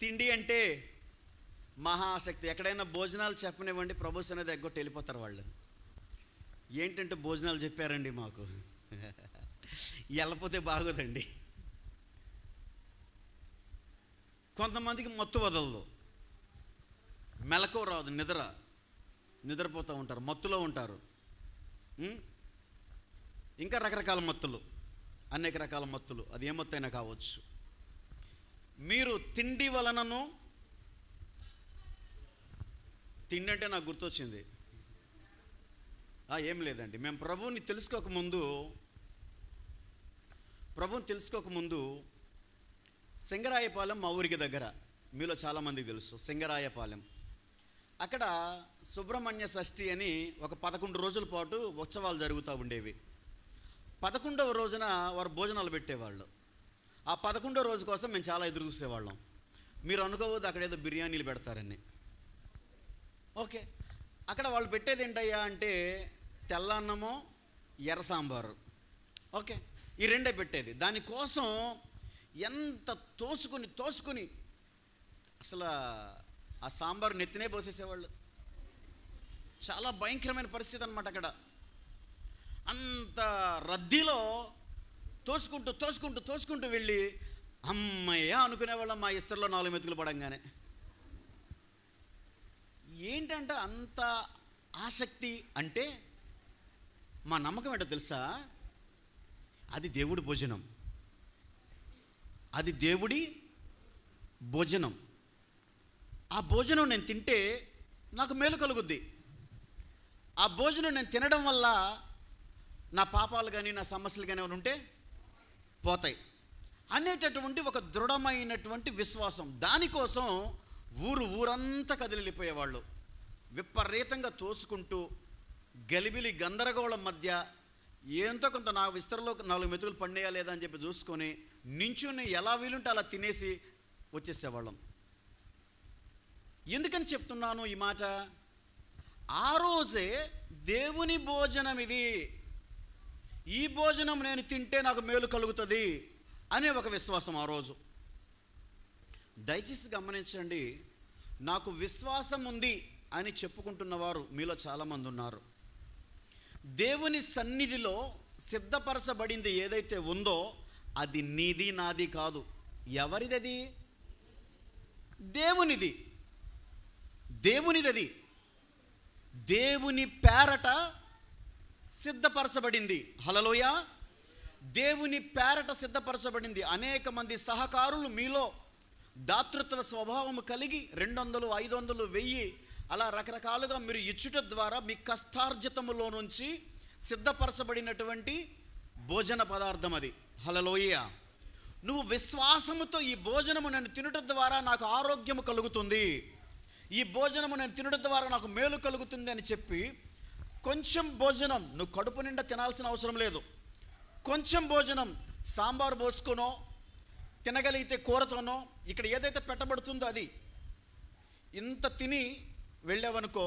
తిండి అంటే ఆసక్తి ఎక్కడైనా భోజనాలు చెప్పనివ్వండి ప్రభుస్ అనేది ఎగ్గొట్టి వెళ్ళిపోతారు వాళ్ళు ఏంటంటే భోజనాలు చెప్పారండి మాకు వెళ్ళపోతే బాగోదండి కొంతమందికి మత్తు వదలదు మెలకు రాదు నిద్ర నిద్రపోతూ ఉంటారు మత్తులో ఉంటారు ఇంకా రకరకాల మత్తులు అనేక రకాల మత్తులు అది ఏ మత్తు అయినా కావచ్చు మీరు తిండి వలనను తిండి అంటే నాకు గుర్తొచ్చింది ఏం లేదండి మేము ప్రభువుని తెలుసుకోకముందు ప్రభువుని తెలుసుకోకముందు సింగరాయపాలెం మా ఊరికి దగ్గర మీలో చాలామందికి తెలుసు సింగరాయపాలెం అక్కడ సుబ్రహ్మణ్య షష్ఠి అని ఒక పదకొండు రోజుల పాటు ఉత్సవాలు జరుగుతూ ఉండేవి పదకొండవ రోజున వారు భోజనాలు పెట్టేవాళ్ళు ఆ పదకొండో రోజు కోసం మేము చాలా ఎదురు చూసేవాళ్ళం మీరు అనుకోవద్దు అక్కడ ఏదో బిర్యానీలు పెడతారని ఓకే అక్కడ వాళ్ళు పెట్టేది ఏంటయ్యా అంటే తెల్ల అన్నము ఎర్ర సాంబారు ఓకే ఈ రెండే పెట్టేది దానికోసం ఎంత తోసుకుని తోసుకుని అసలు ఆ సాంబారు నెత్తినే పోసేసేవాళ్ళు చాలా భయంకరమైన పరిస్థితి అనమాట అక్కడ అంత రద్దీలో తోసుకుంటూ తోసుకుంటూ తోసుకుంటూ వెళ్ళి అనుకునే అనుకునేవాళ్ళం మా ఇస్తర్లో నాలుగు మెతుకులు పడంగానే ఏంటంటే అంత ఆసక్తి అంటే మా నమ్మకం ఏంటో తెలుసా అది దేవుడి భోజనం అది దేవుడి భోజనం ఆ భోజనం నేను తింటే నాకు మేలు కలుగుద్ది ఆ భోజనం నేను తినడం వల్ల నా పాపాలు కానీ నా సమస్యలు కానీ ఏమైనా ఉంటే పోతాయి అనేటటువంటి ఒక దృఢమైనటువంటి విశ్వాసం దానికోసం ఊరు ఊరంతా కదిలిపోయేవాళ్ళు విపరీతంగా తోసుకుంటూ గలిబిలి గందరగోళం మధ్య ఏంతో కొంత నా విస్తరలో నాలుగు మెతుకులు పండేయా లేదా అని చెప్పి చూసుకొని నించుని ఎలా వీలుంటే అలా తినేసి వచ్చేసేవాళ్ళం ఎందుకని చెప్తున్నాను ఈ మాట ఆ రోజే దేవుని భోజనం ఇది ఈ భోజనం నేను తింటే నాకు మేలు కలుగుతుంది అనే ఒక విశ్వాసం ఆ రోజు దయచేసి గమనించండి నాకు విశ్వాసం ఉంది అని చెప్పుకుంటున్నవారు మీలో చాలామంది ఉన్నారు దేవుని సన్నిధిలో సిద్ధపరచబడింది ఏదైతే ఉందో అది నీది నాది కాదు ఎవరిదది దేవునిది దేవునిదది దేవుని పేరట సిద్ధపరచబడింది హలలోయ దేవుని పేరట సిద్ధపరచబడింది అనేక మంది సహకారులు మీలో దాతృత్వ స్వభావం కలిగి రెండు వందలు ఐదు వందలు వెయ్యి అలా రకరకాలుగా మీరు ఇచ్చుట ద్వారా మీ కష్టార్జితములో నుంచి సిద్ధపరచబడినటువంటి భోజన పదార్థం అది హలలోయ నువ్వు విశ్వాసముతో ఈ భోజనము నన్ను తినట ద్వారా నాకు ఆరోగ్యము కలుగుతుంది ఈ భోజనము నేను తినడం ద్వారా నాకు మేలు కలుగుతుంది అని చెప్పి కొంచెం భోజనం నువ్వు కడుపు నిండా తినాల్సిన అవసరం లేదు కొంచెం భోజనం సాంబార్ పోసుకునో తినగలిగితే కూరతోనో ఇక్కడ ఏదైతే పెట్టబడుతుందో అది ఇంత తిని వెళ్ళావనుకో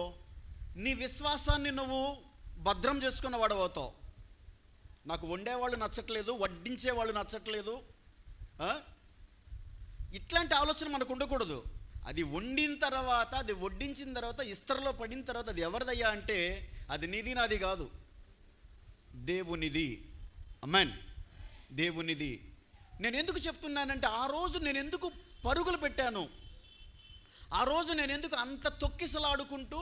నీ విశ్వాసాన్ని నువ్వు భద్రం చేసుకున్న వాడవుతావు నాకు వండేవాళ్ళు నచ్చట్లేదు వడ్డించేవాళ్ళు నచ్చట్లేదు ఇట్లాంటి ఆలోచన మనకు ఉండకూడదు అది వండిన తర్వాత అది వడ్డించిన తర్వాత ఇస్తరలో పడిన తర్వాత అది ఎవరిదయ్యా అంటే అది నిధి నాది కాదు దేవునిది అమెన్ దేవునిది నేను ఎందుకు చెప్తున్నానంటే ఆ రోజు నేను ఎందుకు పరుగులు పెట్టాను ఆ రోజు నేను ఎందుకు అంత తొక్కిసలాడుకుంటూ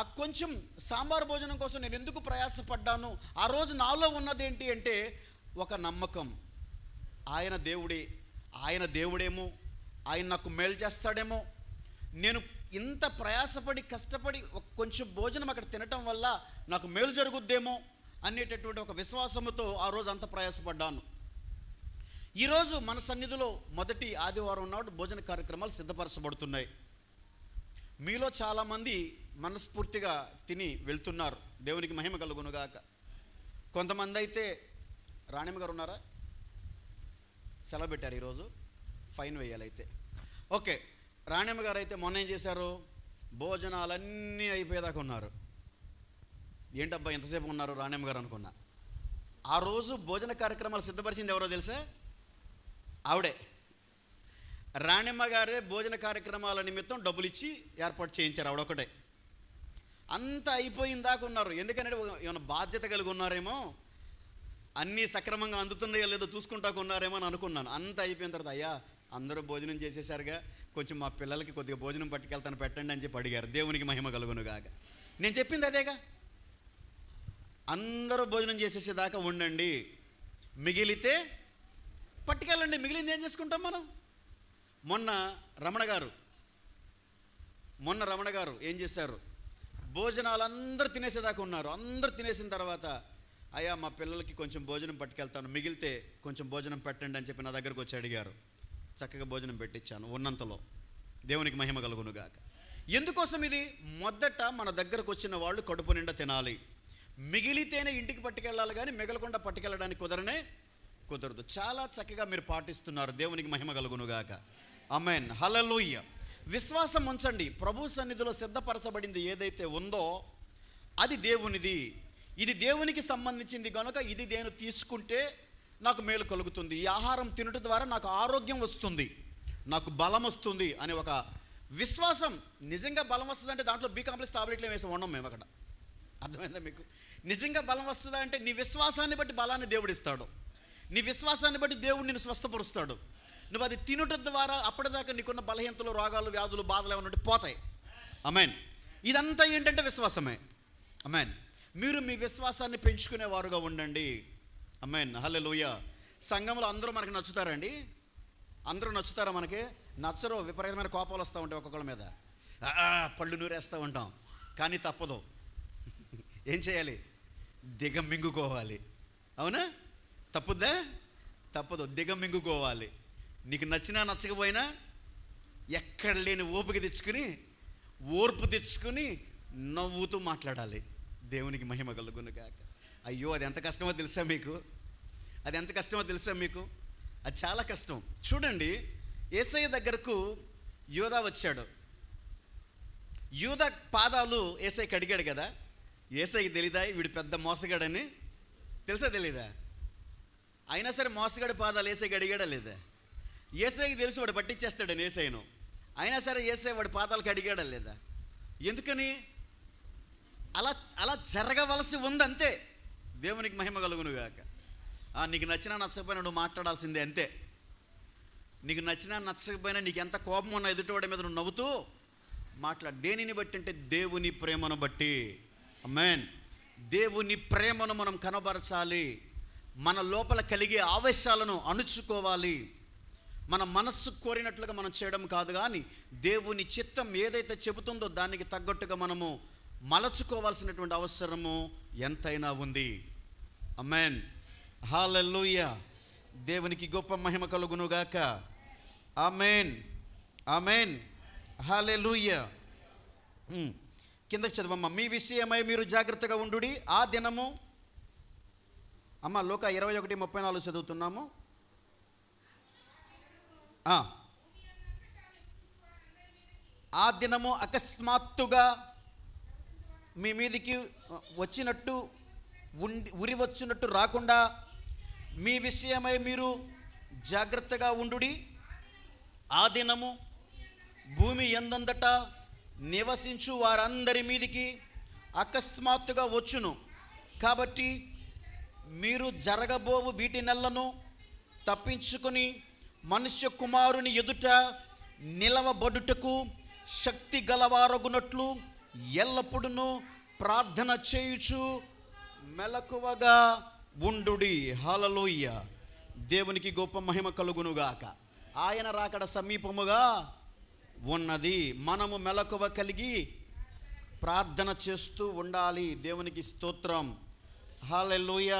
ఆ కొంచెం సాంబార్ భోజనం కోసం నేను ఎందుకు ప్రయాసపడ్డాను ఆ రోజు నాలో ఉన్నది ఏంటి అంటే ఒక నమ్మకం ఆయన దేవుడే ఆయన దేవుడేమో ఆయన నాకు మేలు చేస్తాడేమో నేను ఇంత ప్రయాసపడి కష్టపడి కొంచెం భోజనం అక్కడ తినటం వల్ల నాకు మేలు జరుగుద్దేమో అనేటటువంటి ఒక విశ్వాసముతో ఆ రోజు అంత ప్రయాసపడ్డాను ఈరోజు మన సన్నిధిలో మొదటి ఆదివారం నాడు భోజన కార్యక్రమాలు సిద్ధపరచబడుతున్నాయి మీలో చాలామంది మనస్ఫూర్తిగా తిని వెళ్తున్నారు దేవునికి మహిమ కలుగునుగాక కొంతమంది అయితే రాణిమ్మ గారు ఉన్నారా సెలవు పెట్టారు ఈరోజు ఫైన్ వేయాలైతే ఓకే రాణమ్మ గారు అయితే మొన్న ఏం చేశారు భోజనాలన్నీ అయిపోయేదాకా ఉన్నారు ఏంటబ్బా ఎంతసేపు ఉన్నారు రాణమ్మ గారు అనుకున్నా ఆ రోజు భోజన కార్యక్రమాలు సిద్ధపరిచింది ఎవరో తెలుసా ఆవిడే రాణిమ్మ గారే భోజన కార్యక్రమాల నిమిత్తం డబ్బులు ఇచ్చి ఏర్పాటు చేయించారు ఆవిడొకటే అంతా అయిపోయిన దాకా ఉన్నారు ఎందుకంటే ఏమైనా బాధ్యత కలిగి ఉన్నారేమో అన్నీ సక్రమంగా అందుతున్నాయో లేదో చూసుకుంటాకు ఉన్నారేమో అని అనుకున్నాను అంతా అయిపోయిన తర్వాత అయ్యా అందరూ భోజనం చేసేసారుగా కొంచెం మా పిల్లలకి కొద్దిగా భోజనం పట్టుకెళ్తాను పెట్టండి అని చెప్పి అడిగారు దేవునికి మహిమ కలుగునుగాక నేను చెప్పింది అదేగా అందరూ భోజనం చేసేసేదాకా ఉండండి మిగిలితే పట్టుకెళ్ళండి మిగిలింది ఏం చేసుకుంటాం మనం మొన్న రమణ గారు మొన్న రమణ గారు ఏం చేశారు భోజనాలు అందరూ తినేసేదాకా ఉన్నారు అందరూ తినేసిన తర్వాత అయ్యా మా పిల్లలకి కొంచెం భోజనం పట్టుకెళ్తాను మిగిలితే కొంచెం భోజనం పెట్టండి అని చెప్పి నా దగ్గరకు వచ్చి అడిగారు చక్కగా భోజనం పెట్టించాను ఉన్నంతలో దేవునికి మహిమ కలుగునుగాక ఎందుకోసం ఇది మొదట మన దగ్గరకు వచ్చిన వాళ్ళు కడుపు నిండా తినాలి మిగిలితేనే ఇంటికి పట్టుకెళ్ళాలి కానీ మిగలకుండా పట్టుకెళ్ళడానికి కుదరనే కుదరదు చాలా చక్కగా మీరు పాటిస్తున్నారు దేవునికి మహిమ కలుగునుగాక అమెన్ హలలోయ విశ్వాసం ఉంచండి ప్రభు సన్నిధిలో సిద్ధపరచబడింది ఏదైతే ఉందో అది దేవునిది ఇది దేవునికి సంబంధించింది కనుక ఇది నేను తీసుకుంటే నాకు మేలు కలుగుతుంది ఈ ఆహారం తినటం ద్వారా నాకు ఆరోగ్యం వస్తుంది నాకు బలం వస్తుంది అనే ఒక విశ్వాసం నిజంగా బలం వస్తుందంటే దాంట్లో బీ కాంప్లెక్స్ టాబ్లెట్లు వేసి ఉండం మేము అక్కడ అర్థమైందా మీకు నిజంగా బలం వస్తుందా అంటే నీ విశ్వాసాన్ని బట్టి బలాన్ని దేవుడిస్తాడు నీ విశ్వాసాన్ని బట్టి దేవుడు నిన్ను స్వస్థపరుస్తాడు నువ్వు అది తినుట ద్వారా అప్పటిదాకా నీకున్న బలహీనతలు రోగాలు వ్యాధులు బాధలు ఏమన్నట్టు పోతాయి అమెన్ ఇదంతా ఏంటంటే విశ్వాసమే అమెన్ మీరు మీ విశ్వాసాన్ని పెంచుకునేవారుగా ఉండండి అమ్మాయిన్ హలో లోయ సంఘంలో అందరూ మనకి నచ్చుతారండి అందరూ నచ్చుతారా మనకి నచ్చరు విపరీతమైన కోపాలు వస్తూ ఉంటాయి ఒక్కొక్కళ్ళ మీద పళ్ళు నూరేస్తూ ఉంటాం కానీ తప్పదు ఏం చేయాలి దిగమింగుకోవాలి అవునా తప్పుద్దా తప్పదు దిగమింగుకోవాలి నీకు నచ్చినా నచ్చకపోయినా ఎక్కడ లేని ఓపిక తెచ్చుకుని ఓర్పు తెచ్చుకుని నవ్వుతూ మాట్లాడాలి దేవునికి మహిమ కలుగును కాక అయ్యో అది ఎంత కష్టమో తెలుసా మీకు అది ఎంత కష్టమో తెలుసా మీకు అది చాలా కష్టం చూడండి ఏసయ్య దగ్గరకు యూధ వచ్చాడు యూధ పాదాలు ఏసైకి అడిగాడు కదా ఏసైకి తెలీదా వీడు పెద్ద మోసగాడని తెలుసా తెలీదా అయినా సరే మోసగాడి పాదాలు ఏసైకి అడిగాడా లేదా ఏసఐకి తెలుసు వాడు పట్టించేస్తాడని ఏసైను అయినా సరే ఏసై వాడి పాదాలకి అడిగాడా లేదా ఎందుకని అలా అలా జరగవలసి ఉందంతే దేవునికి మహిమ కలుగునుగాక నీకు నచ్చినా నచ్చకపోయినా నువ్వు మాట్లాడాల్సిందే అంతే నీకు నచ్చినా నచ్చకపోయినా నీకు ఎంత కోపం ఉన్నా ఎదుటివాడి మీద నువ్వు నవ్వుతూ మాట్లాడు దేనిని బట్టి అంటే దేవుని ప్రేమను బట్టి అమెన్ దేవుని ప్రేమను మనం కనబరచాలి మన లోపల కలిగే ఆవేశాలను అణుచుకోవాలి మన మనస్సు కోరినట్లుగా మనం చేయడం కాదు కానీ దేవుని చిత్తం ఏదైతే చెబుతుందో దానికి తగ్గట్టుగా మనము మలచుకోవాల్సినటువంటి అవసరము ఎంతైనా ఉంది అమెన్ హాలూయ దేవునికి గొప్ప మహిమ కలుగునుగాక ఆమెన్ ఆమెన్ హాలూయ కిందకి చదవమ్మ మీ విషయమై మీరు జాగ్రత్తగా ఉండు ఆ దినము అమ్మ లోక ఇరవై ఒకటి ముప్పై నాలుగు చదువుతున్నాము ఆ దినము అకస్మాత్తుగా మీ మీదికి వచ్చినట్టు ఉండి ఉరి వచ్చినట్టు రాకుండా మీ విషయమై మీరు జాగ్రత్తగా ఉండు ఆ దినము భూమి ఎందందట నివసించు వారందరి మీదికి అకస్మాత్తుగా వచ్చును కాబట్టి మీరు జరగబోవు వీటి నెలను తప్పించుకొని మనుష్య కుమారుని ఎదుట నిలవబడుటకు శక్తి గలవారగునట్లు ఎల్లప్పుడూ ప్రార్థన చేయుచు మెలకువగా ఉండు హాలలోయ దేవునికి గొప్ప మహిమ కలుగునుగాక ఆయన రాకడ సమీపముగా ఉన్నది మనము మెలకువ కలిగి ప్రార్థన చేస్తూ ఉండాలి దేవునికి స్తోత్రం హాలలోయ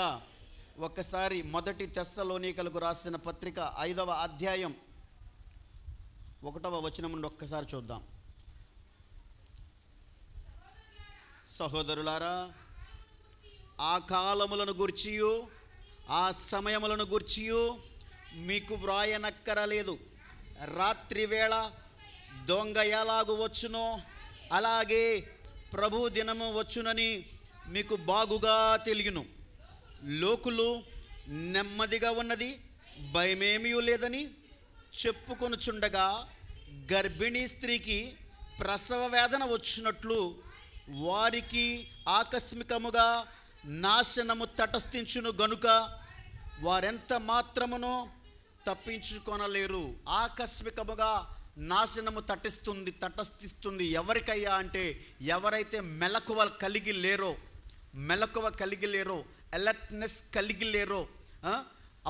ఒకసారి మొదటి తెస్సలోనికలకు రాసిన పత్రిక ఐదవ అధ్యాయం ఒకటవ వచనం నుండి ఒక్కసారి చూద్దాం సహోదరులారా ఆ కాలములను గుర్చియు ఆ సమయములను గుర్చియు మీకు వ్రాయనక్కరలేదు రాత్రి వేళ దొంగ ఎలాగు వచ్చునో అలాగే ప్రభు దినము వచ్చునని మీకు బాగుగా తెలియను లోకులు నెమ్మదిగా ఉన్నది భయమేమీ లేదని చెప్పుకొనుచుండగా గర్భిణీ స్త్రీకి ప్రసవ వేదన వచ్చినట్లు వారికి ఆకస్మికముగా నాశనము తటస్థించును గనుక వారెంత మాత్రమునో తప్పించుకొనలేరు ఆకస్మికముగా నాశనము తటిస్తుంది తటస్థిస్తుంది ఎవరికయ్యా అంటే ఎవరైతే మెలకువ కలిగి లేరో మెలకువ కలిగి లేరో అలర్ట్నెస్ కలిగి లేరో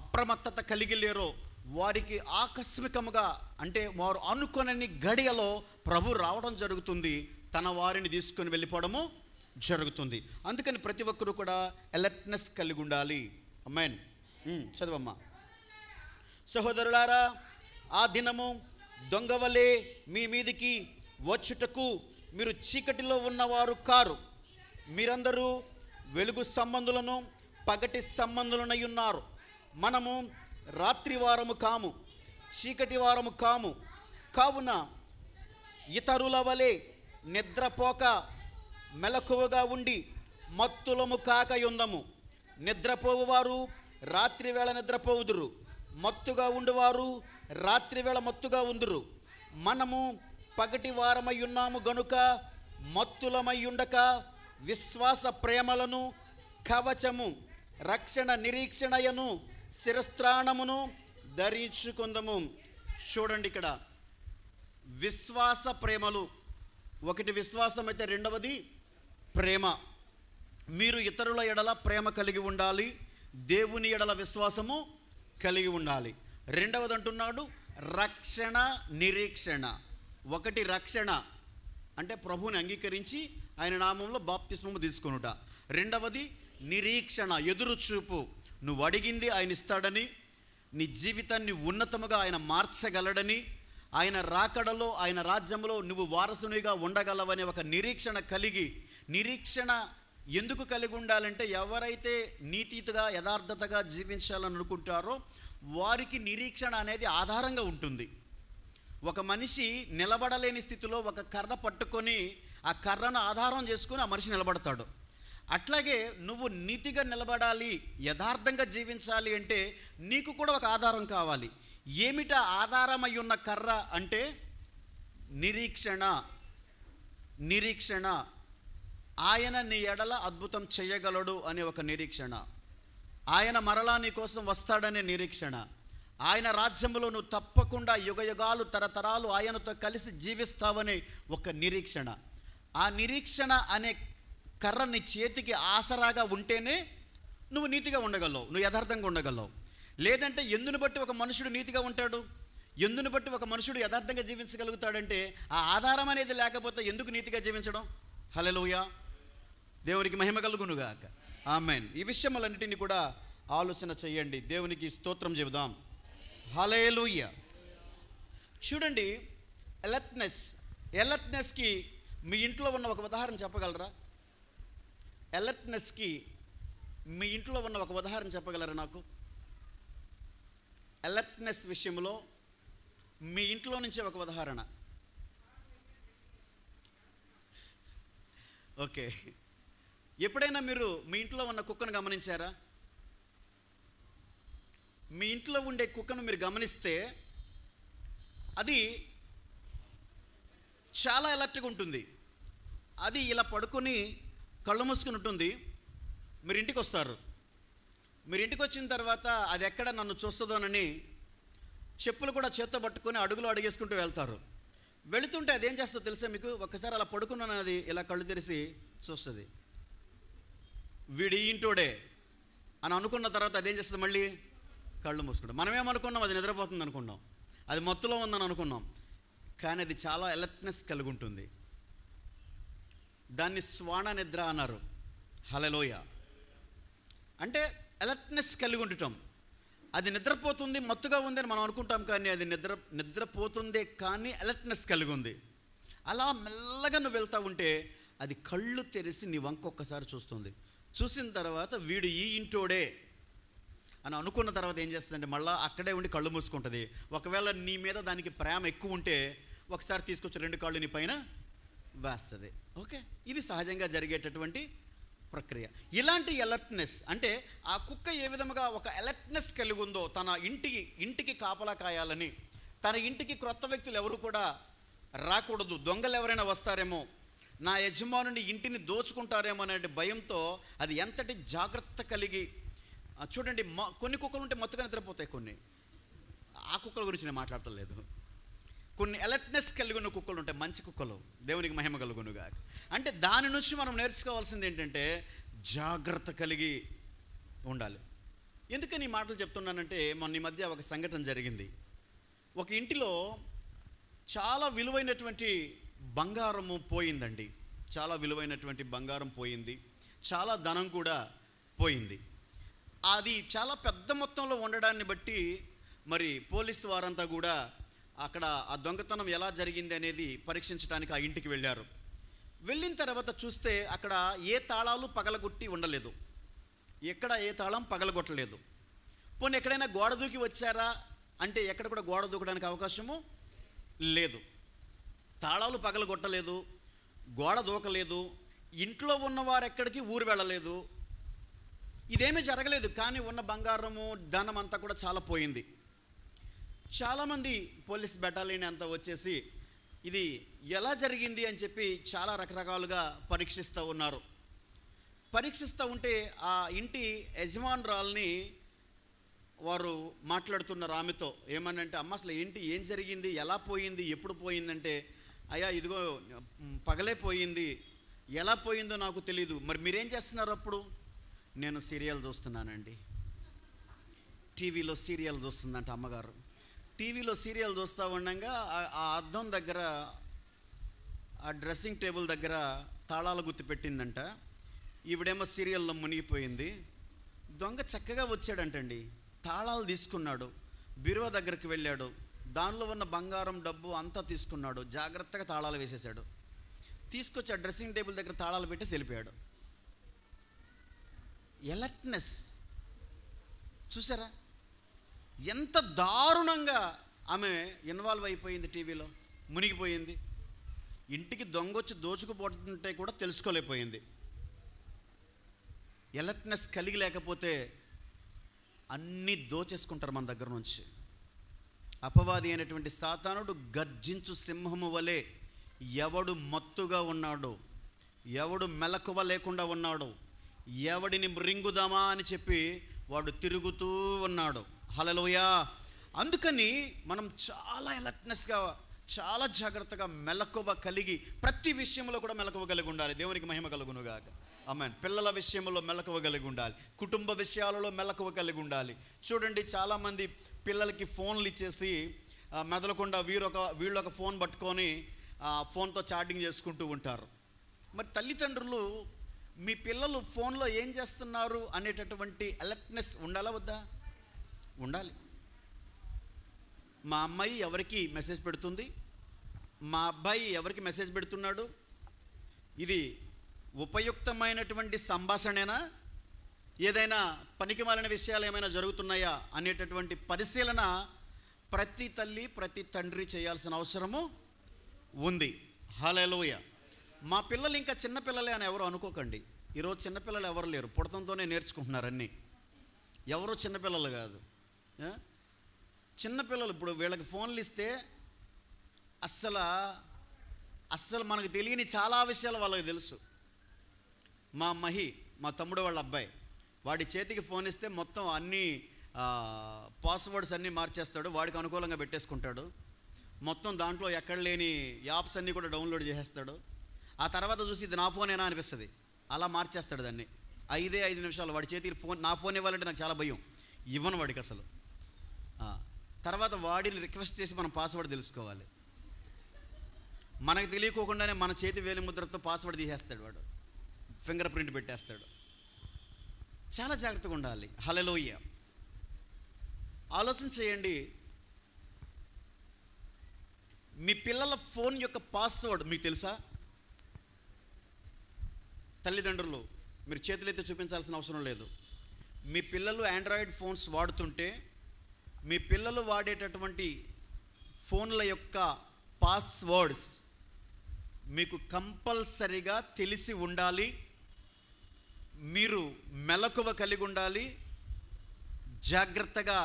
అప్రమత్తత కలిగి లేరో వారికి ఆకస్మికముగా అంటే వారు అనుకోనని గడియలో ప్రభు రావడం జరుగుతుంది తన వారిని తీసుకొని వెళ్ళిపోవడము జరుగుతుంది అందుకని ప్రతి ఒక్కరూ కూడా అలర్ట్నెస్ కలిగి ఉండాలి అమ్మాయిన్ చదవమ్మా సహోదరులారా ఆ దినము దొంగవలే మీ మీదికి వచ్చుటకు మీరు చీకటిలో ఉన్నవారు కారు మీరందరూ వెలుగు సంబంధులను పగటి సంబంధులనై ఉన్నారు మనము రాత్రి వారము కాము చీకటి వారము కాము కావున ఇతరుల వలె నిద్రపోక మెలకువగా ఉండి మత్తులము కాకయుందము నిద్రపోవువారు రాత్రివేళ నిద్రపోవుదురు మత్తుగా ఉండువారు రాత్రివేళ మత్తుగా ఉందురు మనము పగటి వారమై ఉన్నాము గనుక మత్తులమై ఉండక విశ్వాస ప్రేమలను కవచము రక్షణ నిరీక్షణయను శిరస్త్రాణమును ధరించుకుందము చూడండి ఇక్కడ విశ్వాస ప్రేమలు ఒకటి విశ్వాసం అయితే రెండవది ప్రేమ మీరు ఇతరుల ఎడల ప్రేమ కలిగి ఉండాలి దేవుని ఎడల విశ్వాసము కలిగి ఉండాలి రెండవది అంటున్నాడు రక్షణ నిరీక్షణ ఒకటి రక్షణ అంటే ప్రభువుని అంగీకరించి ఆయన నామంలో బాప్తిస్మము తీసుకునుట రెండవది నిరీక్షణ ఎదురుచూపు నువ్వు అడిగింది ఆయన ఇస్తాడని నీ జీవితాన్ని ఉన్నతముగా ఆయన మార్చగలడని ఆయన రాకడలో ఆయన రాజ్యంలో నువ్వు వారసునిగా ఉండగలవనే ఒక నిరీక్షణ కలిగి నిరీక్షణ ఎందుకు కలిగి ఉండాలంటే ఎవరైతే నీతిగా యథార్థతగా జీవించాలని అనుకుంటారో వారికి నిరీక్షణ అనేది ఆధారంగా ఉంటుంది ఒక మనిషి నిలబడలేని స్థితిలో ఒక కర్ర పట్టుకొని ఆ కర్రను ఆధారం చేసుకుని ఆ మనిషి నిలబడతాడు అట్లాగే నువ్వు నీతిగా నిలబడాలి యథార్థంగా జీవించాలి అంటే నీకు కూడా ఒక ఆధారం కావాలి ఏమిట ఆధారమై ఉన్న కర్ర అంటే నిరీక్షణ నిరీక్షణ ఆయన నీ ఎడల అద్భుతం చేయగలడు అనే ఒక నిరీక్షణ ఆయన మరలా నీ కోసం వస్తాడనే నిరీక్షణ ఆయన రాజ్యంలో నువ్వు తప్పకుండా యుగయుగాలు తరతరాలు ఆయనతో కలిసి జీవిస్తావనే ఒక నిరీక్షణ ఆ నిరీక్షణ అనే కర్ర నీ చేతికి ఆసరాగా ఉంటేనే నువ్వు నీతిగా ఉండగలవు నువ్వు యథార్థంగా ఉండగలవు లేదంటే ఎందుని బట్టి ఒక మనుషుడు నీతిగా ఉంటాడు ఎందుని బట్టి ఒక మనుషుడు యథార్థంగా జీవించగలుగుతాడంటే ఆ ఆధారం అనేది లేకపోతే ఎందుకు నీతిగా జీవించడం హలో దేవునికి మహిమ కలుగునుగాక ఆమెన్ ఈ విషయములన్నిటిని కూడా ఆలోచన చేయండి దేవునికి స్తోత్రం చెబుదాం హలేలుయ్య చూడండి ఎలర్ట్నెస్ ఎలర్ట్నెస్కి మీ ఇంట్లో ఉన్న ఒక ఉదాహరణ చెప్పగలరా ఎలర్ట్నెస్కి మీ ఇంట్లో ఉన్న ఒక ఉదాహరణ చెప్పగలరా నాకు ఎలర్ట్నెస్ విషయంలో మీ ఇంట్లో నుంచే ఒక ఉదాహరణ ఓకే ఎప్పుడైనా మీరు మీ ఇంట్లో ఉన్న కుక్కను గమనించారా మీ ఇంట్లో ఉండే కుక్కను మీరు గమనిస్తే అది చాలా ఎలర్ట్గా ఉంటుంది అది ఇలా పడుకొని కళ్ళు మూసుకుని ఉంటుంది మీరు ఇంటికి వస్తారు మీరు ఇంటికి వచ్చిన తర్వాత అది ఎక్కడ నన్ను చూస్తుందోనని చెప్పులు కూడా చేత్తో పట్టుకొని అడుగులో అడిగేసుకుంటూ వెళ్తారు వెళుతుంటే అదేం చేస్తుందో తెలుసా మీకు ఒక్కసారి అలా పడుకున్నాను అది ఇలా కళ్ళు తెరిసి చూస్తుంది వీడు ఇంటోడే అని అనుకున్న తర్వాత అదేం చేస్తుంది మళ్ళీ కళ్ళు మూసుకుంటాం మనమేమనుకున్నాం అది నిద్రపోతుంది అనుకున్నాం అది మత్తులో ఉందని అనుకున్నాం కానీ అది చాలా అలర్ట్నెస్ కలిగి ఉంటుంది దాన్ని స్వాణ నిద్ర అన్నారు హలలోయ అంటే అలర్ట్నెస్ కలిగి ఉండటం అది నిద్రపోతుంది మత్తుగా ఉంది అని మనం అనుకుంటాం కానీ అది నిద్ర నిద్రపోతుందే కానీ అలర్ట్నెస్ కలిగి ఉంది అలా మెల్లగా నువ్వు వెళ్తూ ఉంటే అది కళ్ళు తెరిసి నీ ఒక్కసారి చూస్తుంది చూసిన తర్వాత వీడు ఈ ఇంటోడే అని అనుకున్న తర్వాత ఏం చేస్తుందంటే మళ్ళీ అక్కడే ఉండి కళ్ళు మూసుకుంటుంది ఒకవేళ నీ మీద దానికి ప్రేమ ఎక్కువ ఉంటే ఒకసారి తీసుకొచ్చి రెండు కాళ్ళు నీ పైన వేస్తుంది ఓకే ఇది సహజంగా జరిగేటటువంటి ప్రక్రియ ఇలాంటి అలర్ట్నెస్ అంటే ఆ కుక్క ఏ విధముగా ఒక అలర్ట్నెస్ కలిగి ఉందో తన ఇంటికి ఇంటికి కాపలా కాయాలని తన ఇంటికి క్రొత్త వ్యక్తులు ఎవరు కూడా రాకూడదు దొంగలు ఎవరైనా వస్తారేమో నా యజమానుని ఇంటిని దోచుకుంటారేమో అనే భయంతో అది ఎంతటి జాగ్రత్త కలిగి చూడండి మ కొన్ని కుక్కలు ఉంటే మత్తుగా నిద్రపోతాయి కొన్ని ఆ కుక్కల గురించి నేను లేదు కొన్ని ఎలర్ట్నెస్ కలిగి ఉన్న కుక్కలు ఉంటాయి మంచి కుక్కలు దేవునికి మహిమ కలుగునుగా అంటే దాని నుంచి మనం నేర్చుకోవాల్సింది ఏంటంటే జాగ్రత్త కలిగి ఉండాలి ఎందుకని ఈ మాటలు చెప్తున్నానంటే మొన్న ఈ మధ్య ఒక సంఘటన జరిగింది ఒక ఇంటిలో చాలా విలువైనటువంటి బంగారము పోయిందండి చాలా విలువైనటువంటి బంగారం పోయింది చాలా ధనం కూడా పోయింది అది చాలా పెద్ద మొత్తంలో ఉండడాన్ని బట్టి మరి పోలీసు వారంతా కూడా అక్కడ ఆ దొంగతనం ఎలా జరిగింది అనేది పరీక్షించడానికి ఆ ఇంటికి వెళ్ళారు వెళ్ళిన తర్వాత చూస్తే అక్కడ ఏ తాళాలు పగలగొట్టి ఉండలేదు ఎక్కడ ఏ తాళం పగలగొట్టలేదు పోనీ ఎక్కడైనా గోడ దూకి వచ్చారా అంటే ఎక్కడ కూడా గోడ దూకడానికి అవకాశము లేదు తాళాలు పగలగొట్టలేదు గోడ దూకలేదు ఇంట్లో ఉన్నవారు ఎక్కడికి ఊరు వెళ్ళలేదు ఇదేమీ జరగలేదు కానీ ఉన్న బంగారము ధనం అంతా కూడా చాలా పోయింది చాలామంది పోలీస్ బెటాలియన్ అంతా వచ్చేసి ఇది ఎలా జరిగింది అని చెప్పి చాలా రకరకాలుగా పరీక్షిస్తూ ఉన్నారు పరీక్షిస్తూ ఉంటే ఆ ఇంటి యజమానురాల్ని వారు మాట్లాడుతున్నారు ఆమెతో ఏమనంటే అమ్మ అసలు ఏంటి ఏం జరిగింది ఎలా పోయింది ఎప్పుడు పోయిందంటే అయ్యా ఇదిగో పగలే పోయింది ఎలా పోయిందో నాకు తెలీదు మరి మీరేం చేస్తున్నారు అప్పుడు నేను సీరియల్ చూస్తున్నానండి టీవీలో సీరియల్ చూస్తుందంట అమ్మగారు టీవీలో సీరియల్ చూస్తూ ఉండగా ఆ అద్దం దగ్గర ఆ డ్రెస్సింగ్ టేబుల్ దగ్గర తాళాలు గుర్తుపెట్టిందంట ఈవిడేమో సీరియల్లో మునిగిపోయింది దొంగ చక్కగా వచ్చాడంటండి తాళాలు తీసుకున్నాడు బీరువా దగ్గరికి వెళ్ళాడు దానిలో ఉన్న బంగారం డబ్బు అంతా తీసుకున్నాడు జాగ్రత్తగా తాళాలు వేసేసాడు తీసుకొచ్చి ఆ డ్రెస్సింగ్ టేబుల్ దగ్గర తాళాలు పెట్టి వెళ్ళిపోయాడు ఎలర్ట్నెస్ చూసారా ఎంత దారుణంగా ఆమె ఇన్వాల్వ్ అయిపోయింది టీవీలో మునిగిపోయింది ఇంటికి దొంగొచ్చి దోచుకుపోతుంటే కూడా తెలుసుకోలేకపోయింది ఎలర్ట్నెస్ కలిగి లేకపోతే అన్నీ దోచేసుకుంటారు మన దగ్గర నుంచి అపవాది అయినటువంటి సాతానుడు గర్జించు సింహము వలె ఎవడు మత్తుగా ఉన్నాడో ఎవడు మెలకువ లేకుండా ఉన్నాడు ఎవడిని మృంగుదామా అని చెప్పి వాడు తిరుగుతూ ఉన్నాడు హలలోయా అందుకని మనం చాలా ఎలర్ట్నెస్గా చాలా జాగ్రత్తగా మెలకువ కలిగి ప్రతి విషయంలో కూడా మెలకువ కలిగి ఉండాలి దేవునికి మహిమ కలుగునుగాక ఆమెన్ పిల్లల విషయంలో మెలకువ కలిగి ఉండాలి కుటుంబ విషయాలలో మెలకువ కలిగి ఉండాలి చూడండి చాలామంది పిల్లలకి ఫోన్లు ఇచ్చేసి మెదలకుండా వీరొక వీళ్ళొక ఫోన్ పట్టుకొని ఫోన్తో చాటింగ్ చేసుకుంటూ ఉంటారు మరి తల్లిదండ్రులు మీ పిల్లలు ఫోన్లో ఏం చేస్తున్నారు అనేటటువంటి అలర్ట్నెస్ ఉండాలా వద్దా ఉండాలి మా అమ్మాయి ఎవరికి మెసేజ్ పెడుతుంది మా అబ్బాయి ఎవరికి మెసేజ్ పెడుతున్నాడు ఇది ఉపయుక్తమైనటువంటి సంభాషణేనా ఏదైనా పనికి మాలిన విషయాలు ఏమైనా జరుగుతున్నాయా అనేటటువంటి పరిశీలన ప్రతి తల్లి ప్రతి తండ్రి చేయాల్సిన అవసరము ఉంది హలోయ మా పిల్లలు ఇంకా చిన్నపిల్లలే అని ఎవరు అనుకోకండి ఈరోజు చిన్నపిల్లలు ఎవరు లేరు పుడతంతోనే నేర్చుకుంటున్నారు అన్నీ ఎవరు చిన్నపిల్లలు కాదు చిన్నపిల్లలు ఇప్పుడు వీళ్ళకి ఫోన్లు ఇస్తే అస్సలు అస్సలు మనకు తెలియని చాలా విషయాలు వాళ్ళకి తెలుసు మా మహి మా తమ్ముడు వాళ్ళ అబ్బాయి వాడి చేతికి ఫోన్ ఇస్తే మొత్తం అన్ని పాస్వర్డ్స్ అన్నీ మార్చేస్తాడు వాడికి అనుకూలంగా పెట్టేసుకుంటాడు మొత్తం దాంట్లో ఎక్కడ లేని యాప్స్ అన్నీ కూడా డౌన్లోడ్ చేసేస్తాడు ఆ తర్వాత చూసి ఇది నా ఫోనేనా అనిపిస్తుంది అలా మార్చేస్తాడు దాన్ని ఐదే ఐదు నిమిషాలు వాడి చేతికి ఫోన్ నా ఫోన్ ఇవ్వాలంటే నాకు చాలా భయం ఇవ్వను వాడికి అసలు తర్వాత వాడిని రిక్వెస్ట్ చేసి మనం పాస్వర్డ్ తెలుసుకోవాలి మనకు తెలియకోకుండానే మన చేతి వేలిముద్రతో పాస్వర్డ్ తీసేస్తాడు వాడు ఫింగర్ ప్రింట్ పెట్టేస్తాడు చాలా జాగ్రత్తగా ఉండాలి హలలోయ ఆలోచన చేయండి మీ పిల్లల ఫోన్ యొక్క పాస్వర్డ్ మీకు తెలుసా తల్లిదండ్రులు మీరు చేతులైతే చూపించాల్సిన అవసరం లేదు మీ పిల్లలు ఆండ్రాయిడ్ ఫోన్స్ వాడుతుంటే మీ పిల్లలు వాడేటటువంటి ఫోన్ల యొక్క పాస్వర్డ్స్ మీకు కంపల్సరిగా తెలిసి ఉండాలి మీరు మెలకువ కలిగి ఉండాలి జాగ్రత్తగా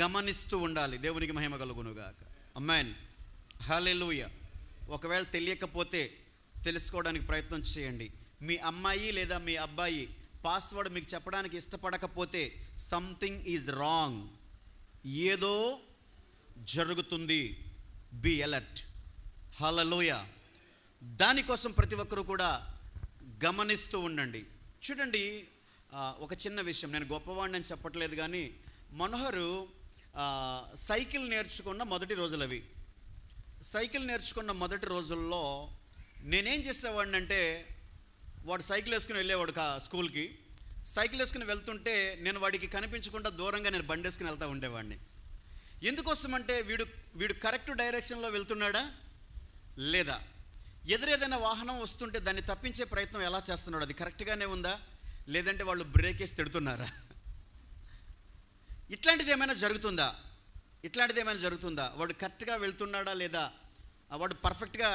గమనిస్తూ ఉండాలి దేవునికి మహిమ కలుగునుగాక అమ్మాయిన్ లూయ ఒకవేళ తెలియకపోతే తెలుసుకోవడానికి ప్రయత్నం చేయండి మీ అమ్మాయి లేదా మీ అబ్బాయి పాస్వర్డ్ మీకు చెప్పడానికి ఇష్టపడకపోతే సంథింగ్ ఈజ్ రాంగ్ ఏదో జరుగుతుంది బి అలర్ట్ హలలోయ దానికోసం ప్రతి ఒక్కరూ కూడా గమనిస్తూ ఉండండి చూడండి ఒక చిన్న విషయం నేను గొప్పవాడిని అని చెప్పట్లేదు కానీ మనోహరు సైకిల్ నేర్చుకున్న మొదటి రోజులు అవి సైకిల్ నేర్చుకున్న మొదటి రోజుల్లో నేనేం చేసేవాడిని అంటే వాడు సైకిల్ వేసుకుని వెళ్ళేవాడు కా స్కూల్కి సైకిల్ వేసుకుని వెళ్తుంటే నేను వాడికి కనిపించకుండా దూరంగా నేను బండి వేసుకుని వెళ్తూ ఉండేవాడిని ఎందుకోసమంటే వీడు వీడు కరెక్ట్ డైరెక్షన్లో వెళ్తున్నాడా లేదా ఎదురేదైనా వాహనం వస్తుంటే దాన్ని తప్పించే ప్రయత్నం ఎలా చేస్తున్నాడు అది కరెక్ట్గానే ఉందా లేదంటే వాళ్ళు బ్రేక్ వేసి తిడుతున్నారా ఇట్లాంటిది ఏమైనా జరుగుతుందా ఇట్లాంటిది ఏమైనా జరుగుతుందా వాడు కరెక్ట్గా వెళ్తున్నాడా లేదా వాడు పర్ఫెక్ట్గా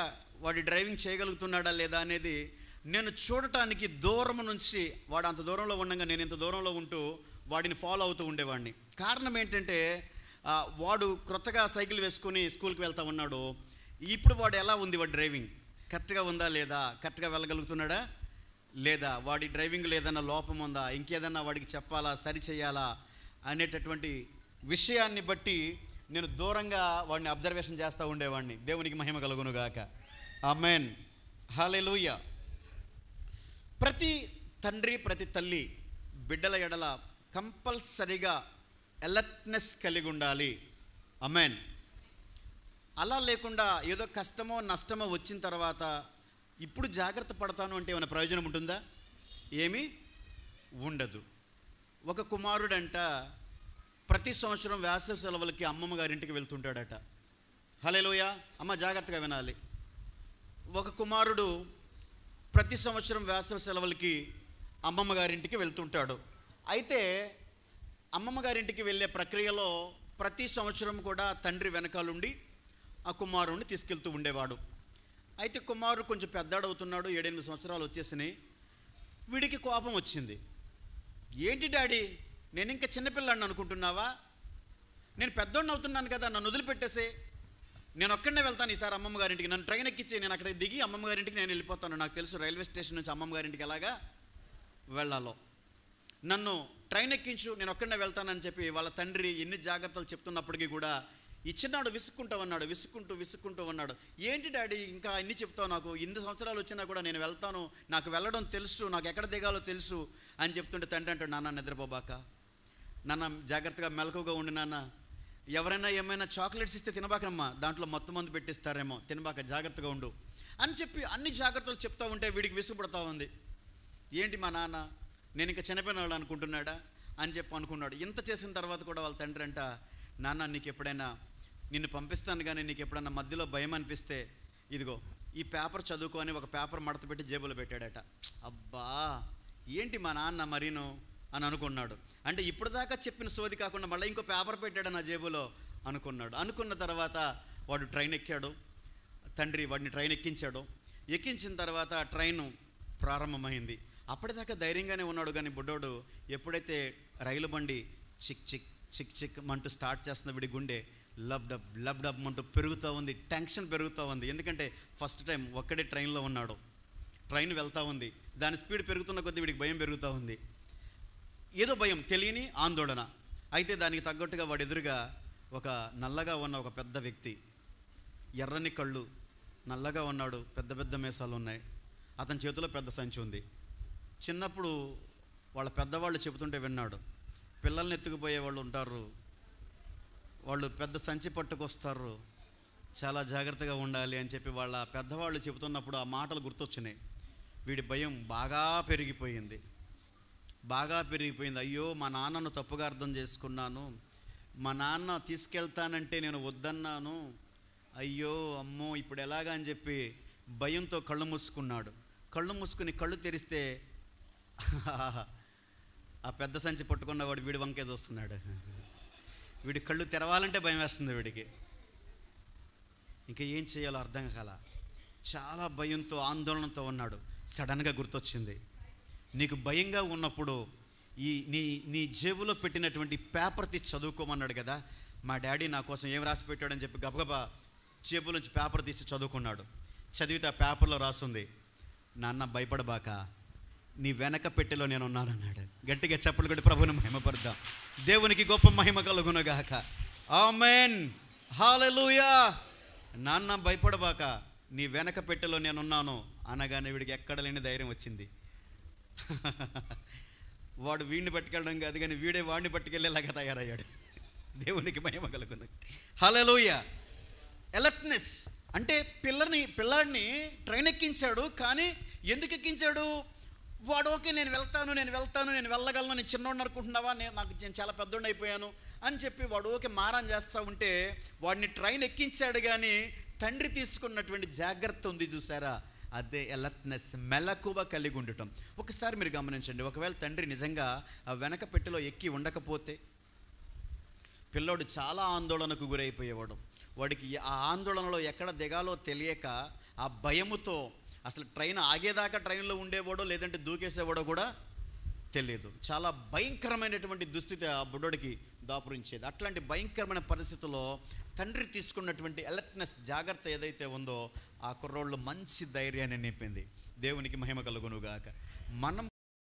వాడి డ్రైవింగ్ చేయగలుగుతున్నాడా లేదా అనేది నేను చూడటానికి దూరం నుంచి వాడు అంత దూరంలో ఉండగా నేను ఇంత దూరంలో ఉంటూ వాడిని ఫాలో అవుతూ ఉండేవాడిని కారణం ఏంటంటే వాడు క్రొత్తగా సైకిల్ వేసుకుని స్కూల్కి వెళ్తా ఉన్నాడు ఇప్పుడు వాడు ఎలా ఉంది వాడు డ్రైవింగ్ కరెక్ట్గా ఉందా లేదా కరెక్ట్గా వెళ్ళగలుగుతున్నాడా లేదా వాడి డ్రైవింగ్లో ఏదైనా లోపం ఉందా ఇంకేదన్నా వాడికి చెప్పాలా సరి చేయాలా అనేటటువంటి విషయాన్ని బట్టి నేను దూరంగా వాడిని అబ్జర్వేషన్ చేస్తూ ఉండేవాడిని దేవునికి మహిమ కలుగునుగాక అమెన్ హాలెలూయ ప్రతి తండ్రి ప్రతి తల్లి బిడ్డల ఎడల కంపల్సరీగా అలర్ట్నెస్ కలిగి ఉండాలి అమెన్ అలా లేకుండా ఏదో కష్టమో నష్టమో వచ్చిన తర్వాత ఇప్పుడు జాగ్రత్త పడతాను అంటే ఏమైనా ప్రయోజనం ఉంటుందా ఏమీ ఉండదు ఒక కుమారుడంట ప్రతి సంవత్సరం వేసవి సెలవులకి అమ్మమ్మ గారింటికి వెళ్తుంటాడట హలేలోయ అమ్మ జాగ్రత్తగా వినాలి ఒక కుమారుడు ప్రతి సంవత్సరం వేసవి సెలవులకి అమ్మమ్మ గారింటికి వెళ్తుంటాడు అయితే అమ్మమ్మ గారింటికి వెళ్ళే ప్రక్రియలో ప్రతి సంవత్సరం కూడా తండ్రి వెనకాలుండి ఆ కుమారుణ్ణి తీసుకెళ్తూ ఉండేవాడు అయితే కుమారుడు కొంచెం పెద్దాడవుతున్నాడు ఏడెనిమిది సంవత్సరాలు వచ్చేసినాయి వీడికి కోపం వచ్చింది ఏంటి డాడీ నేను ఇంకా చిన్నపిల్లాడిని అనుకుంటున్నావా నేను పెద్దోడిని అవుతున్నాను కదా నన్ను వదిలిపెట్టేసే నేను ఒక్కడనే వెళ్తాను ఈసారి అమ్మమ్మ గారింటికి నన్ను ట్రైన్ ఎక్కించి నేను అక్కడ దిగి అమ్మమ్మ గారింటికి నేను వెళ్ళిపోతాను నాకు తెలుసు రైల్వే స్టేషన్ నుంచి అమ్మమ్మ గారింటికి ఎలాగా వెళ్ళాలో నన్ను ట్రైన్ ఎక్కించు నేను ఒక్కడనే వెళ్తానని చెప్పి వాళ్ళ తండ్రి ఎన్ని జాగ్రత్తలు చెప్తున్నప్పటికీ కూడా ఈ చిన్నాడు విసుక్కుంటూ ఉన్నాడు విసుక్కుంటూ విసుక్కుంటూ ఉన్నాడు ఏంటి డాడీ ఇంకా అన్ని చెప్తావు నాకు ఇన్ని సంవత్సరాలు వచ్చినా కూడా నేను వెళ్తాను నాకు వెళ్ళడం తెలుసు నాకు ఎక్కడ దిగాలో తెలుసు అని చెప్తుంటే తండ్రి అంటాడు నాన్న నిద్రపోబాక నాన్న జాగ్రత్తగా మెలకుగా ఉండి నాన్న ఎవరైనా ఏమైనా చాక్లెట్స్ ఇస్తే తినబాకమ్మా దాంట్లో మొత్తం మందు పెట్టిస్తారేమో తినబాక జాగ్రత్తగా ఉండు అని చెప్పి అన్ని జాగ్రత్తలు చెప్తా ఉంటే వీడికి విసుగుపడతా ఉంది ఏంటి మా నాన్న నేను ఇంకా చనిపోయిన వాళ్ళు అనుకుంటున్నాడా అని చెప్పి అనుకున్నాడు ఇంత చేసిన తర్వాత కూడా వాళ్ళ తండ్రి అంట నాన్న నీకు ఎప్పుడైనా నిన్ను పంపిస్తాను కానీ నీకు ఎప్పుడైనా మధ్యలో భయం అనిపిస్తే ఇదిగో ఈ పేపర్ చదువుకొని ఒక పేపర్ మడత పెట్టి జేబులో పెట్టాడట అబ్బా ఏంటి మా నాన్న మరీను అని అనుకున్నాడు అంటే ఇప్పుడు దాకా చెప్పిన సోది కాకుండా మళ్ళీ ఇంకో పేపర్ పెట్టాడు నా జేబులో అనుకున్నాడు అనుకున్న తర్వాత వాడు ట్రైన్ ఎక్కాడు తండ్రి వాడిని ట్రైన్ ఎక్కించాడు ఎక్కించిన తర్వాత ట్రైను ప్రారంభమైంది అప్పటిదాకా ధైర్యంగానే ఉన్నాడు కానీ బుడ్డోడు ఎప్పుడైతే రైలు బండి చిక్ చిక్ చిక్ చిక్ అంటూ స్టార్ట్ చేస్తున్న వీడి గుండె లబ్డబ్ లబ్డబ్ అంటూ పెరుగుతూ ఉంది టెన్షన్ పెరుగుతూ ఉంది ఎందుకంటే ఫస్ట్ టైం ఒక్కడే ట్రైన్లో ఉన్నాడు ట్రైన్ వెళ్తూ ఉంది దాని స్పీడ్ పెరుగుతున్న కొద్దీ వీడికి భయం పెరుగుతూ ఉంది ఏదో భయం తెలియని ఆందోళన అయితే దానికి తగ్గట్టుగా వాడు ఎదురుగా ఒక నల్లగా ఉన్న ఒక పెద్ద వ్యక్తి ఎర్రని కళ్ళు నల్లగా ఉన్నాడు పెద్ద పెద్ద మేసాలు ఉన్నాయి అతని చేతిలో పెద్ద సంచి ఉంది చిన్నప్పుడు వాళ్ళ పెద్దవాళ్ళు చెబుతుంటే విన్నాడు పిల్లల్ని ఎత్తుకుపోయే వాళ్ళు ఉంటారు వాళ్ళు పెద్ద సంచి పట్టుకొస్తారు చాలా జాగ్రత్తగా ఉండాలి అని చెప్పి వాళ్ళ పెద్దవాళ్ళు చెబుతున్నప్పుడు ఆ మాటలు గుర్తొచ్చినాయి వీడి భయం బాగా పెరిగిపోయింది బాగా పెరిగిపోయింది అయ్యో మా నాన్నను తప్పుగా అర్థం చేసుకున్నాను మా నాన్న తీసుకెళ్తానంటే నేను వద్దన్నాను అయ్యో అమ్మో ఇప్పుడు ఎలాగా అని చెప్పి భయంతో కళ్ళు మూసుకున్నాడు కళ్ళు మూసుకుని కళ్ళు తెరిస్తే ఆ పెద్ద సంచి పట్టుకున్న వాడు వీడి వంకే చూస్తున్నాడు వీడి కళ్ళు తెరవాలంటే భయం వేస్తుంది వీడికి ఇంకా ఏం చేయాలో అర్థం కాల చాలా భయంతో ఆందోళనతో ఉన్నాడు సడన్గా గుర్తొచ్చింది నీకు భయంగా ఉన్నప్పుడు ఈ నీ నీ జేబులో పెట్టినటువంటి పేపర్ తీసి చదువుకోమన్నాడు కదా మా డాడీ నా కోసం ఏం రాసి పెట్టాడని చెప్పి గబగబా నుంచి పేపర్ తీసి చదువుకున్నాడు చదివితే ఆ పేపర్లో రాసుంది నాన్న భయపడబాక నీ వెనక పెట్టెలో నేను ఉన్నానన్నాడు గట్టిగా చెప్పలు కూడా ప్రభుని మహిమపరుద్దాం దేవునికి గొప్ప మహిమ కలుగునగాక ఆమెన్ హాలూయా నాన్న భయపడబాక నీ వెనక పెట్టెలో నేనున్నాను అనగానే వీడికి ఎక్కడ లేని ధైర్యం వచ్చింది వాడు వీడిని పట్టుకెళ్ళడం కాదు కానీ వీడే వాడిని పట్టుకెళ్ళేలాగా తయారయ్యాడు దేవునికి మహిమ కలుగుంది హలలోయ ఎలర్ట్నెస్ అంటే పిల్లని పిల్లాడిని ట్రైన్ ఎక్కించాడు కానీ ఎందుకు ఎక్కించాడు వాడు ఓకే నేను వెళ్తాను నేను వెళ్తాను నేను వెళ్ళగలను నేను చిన్నోడిని అనుకుంటున్నావా నేను నాకు నేను చాలా పెద్దోడిని అయిపోయాను అని చెప్పి వాడు ఓకే మారం చేస్తూ ఉంటే వాడిని ట్రైన్ ఎక్కించాడు కానీ తండ్రి తీసుకున్నటువంటి జాగ్రత్త ఉంది చూసారా అదే ఎలర్ట్నెస్ మెలకువ కలిగి ఉండటం ఒకసారి మీరు గమనించండి ఒకవేళ తండ్రి నిజంగా ఆ వెనక పెట్టెలో ఎక్కి ఉండకపోతే పిల్లోడు చాలా ఆందోళనకు గురైపోయేవాడు వాడికి ఆ ఆందోళనలో ఎక్కడ దిగాలో తెలియక ఆ భయముతో అసలు ట్రైన్ ఆగేదాకా ట్రైన్లో ఉండేవాడో లేదంటే దూకేసేవాడో కూడా తెలియదు చాలా భయంకరమైనటువంటి దుస్థితి ఆ బుడ్డోడికి దాపురించేది అట్లాంటి భయంకరమైన పరిస్థితుల్లో తండ్రి తీసుకున్నటువంటి అలర్ట్నెస్ జాగ్రత్త ఏదైతే ఉందో ఆ కుర్రోళ్ళు మంచి ధైర్యాన్ని నింపింది దేవునికి మహిమ కలుగునుగాక మనం